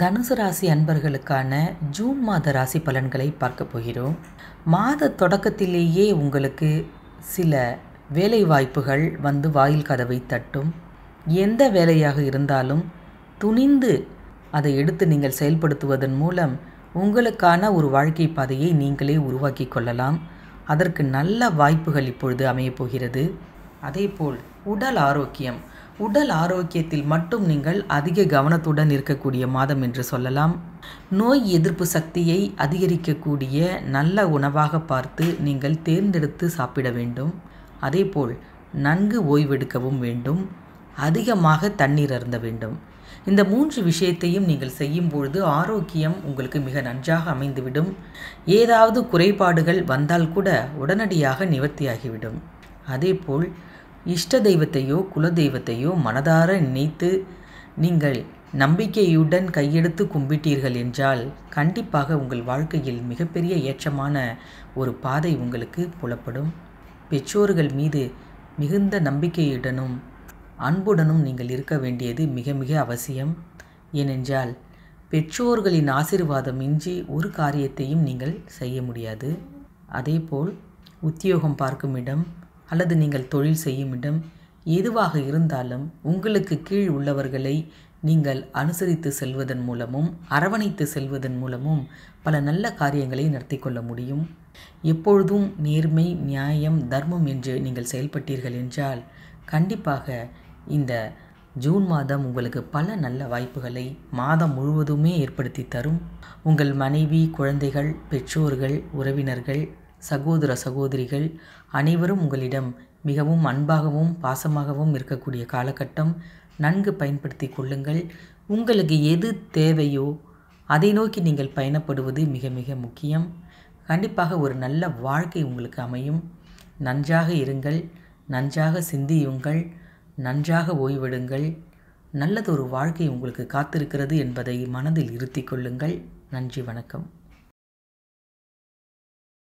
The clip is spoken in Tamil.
தனுசு ராசி அன்பர்களுக்கான ஜூன் மாத ராசி பலன்களை பார்க்க போகிறோம் மாத தொடக்கத்திலேயே உங்களுக்கு சில வேலை வாய்ப்புகள் வந்து வாயில் கதவை தட்டும் எந்த வேலையாக இருந்தாலும் துணிந்து அதை எடுத்து நீங்கள் செயல்படுத்துவதன் மூலம் உங்களுக்கான ஒரு வாழ்க்கை பாதையை நீங்களே உருவாக்கி கொள்ளலாம் அதற்கு நல்ல வாய்ப்புகள் இப்பொழுது அமையப்போகிறது அதேபோல் உடல் ஆரோக்கியம் உடல் ஆரோக்கியத்தில் மட்டும் நீங்கள் அதிக கவனத்துடன் இருக்கக்கூடிய மாதம் என்று சொல்லலாம் நோய் எதிர்ப்பு சக்தியை அதிகரிக்கக்கூடிய நல்ல உணவாக பார்த்து நீங்கள் தேர்ந்தெடுத்து சாப்பிட வேண்டும் அதேபோல் நன்கு ஓய்வெடுக்கவும் வேண்டும் அதிகமாக தண்ணீர் அருந்த வேண்டும் இந்த மூன்று விஷயத்தையும் நீங்கள் செய்யும் பொழுது ஆரோக்கியம் உங்களுக்கு மிக நன்றாக அமைந்துவிடும் ஏதாவது குறைபாடுகள் வந்தால் கூட உடனடியாக நிவர்த்தியாகிவிடும் அதேபோல் இஷ்ட தெய்வத்தையோ குல தெய்வத்தையோ மனதார நினைத்து நீங்கள் நம்பிக்கையுடன் கையெடுத்து கும்பிட்டீர்கள் என்றால் கண்டிப்பாக உங்கள் வாழ்க்கையில் மிகப்பெரிய ஏற்றமான ஒரு பாதை உங்களுக்கு புலப்படும் பெற்றோர்கள் மீது மிகுந்த நம்பிக்கையுடனும் அன்புடனும் நீங்கள் இருக்க வேண்டியது மிக மிக அவசியம் ஏனென்றால் பெற்றோர்களின் ஆசிர்வாதம் இன்றி ஒரு காரியத்தையும் நீங்கள் செய்ய முடியாது அதேபோல் உத்தியோகம் பார்க்கும் இடம் அல்லது நீங்கள் தொழில் செய்யும் இடம் எதுவாக இருந்தாலும் உங்களுக்கு கீழ் உள்ளவர்களை நீங்கள் அனுசரித்து செல்வதன் மூலமும் அரவணைத்து செல்வதன் மூலமும் பல நல்ல காரியங்களை நடத்தி கொள்ள முடியும் எப்பொழுதும் நேர்மை நியாயம் தர்மம் என்று நீங்கள் செயல்பட்டீர்கள் என்றால் கண்டிப்பாக இந்த ஜூன் மாதம் உங்களுக்கு பல நல்ல வாய்ப்புகளை மாதம் முழுவதுமே ஏற்படுத்தி தரும் உங்கள் மனைவி குழந்தைகள் பெற்றோர்கள் உறவினர்கள் சகோதர சகோதரிகள் அனைவரும் உங்களிடம் மிகவும் அன்பாகவும் பாசமாகவும் இருக்கக்கூடிய காலகட்டம் நன்கு பயன்படுத்தி கொள்ளுங்கள் உங்களுக்கு எது தேவையோ அதை நோக்கி நீங்கள் பயணப்படுவது மிக மிக முக்கியம் கண்டிப்பாக ஒரு நல்ல வாழ்க்கை உங்களுக்கு அமையும் நன்றாக இருங்கள் நன்றாக சிந்தியுங்கள் நன்றாக ஓய்வெடுங்கள் நல்லதொரு வாழ்க்கை உங்களுக்கு காத்திருக்கிறது என்பதை மனதில் இருத்தி கொள்ளுங்கள் நன்றி வணக்கம்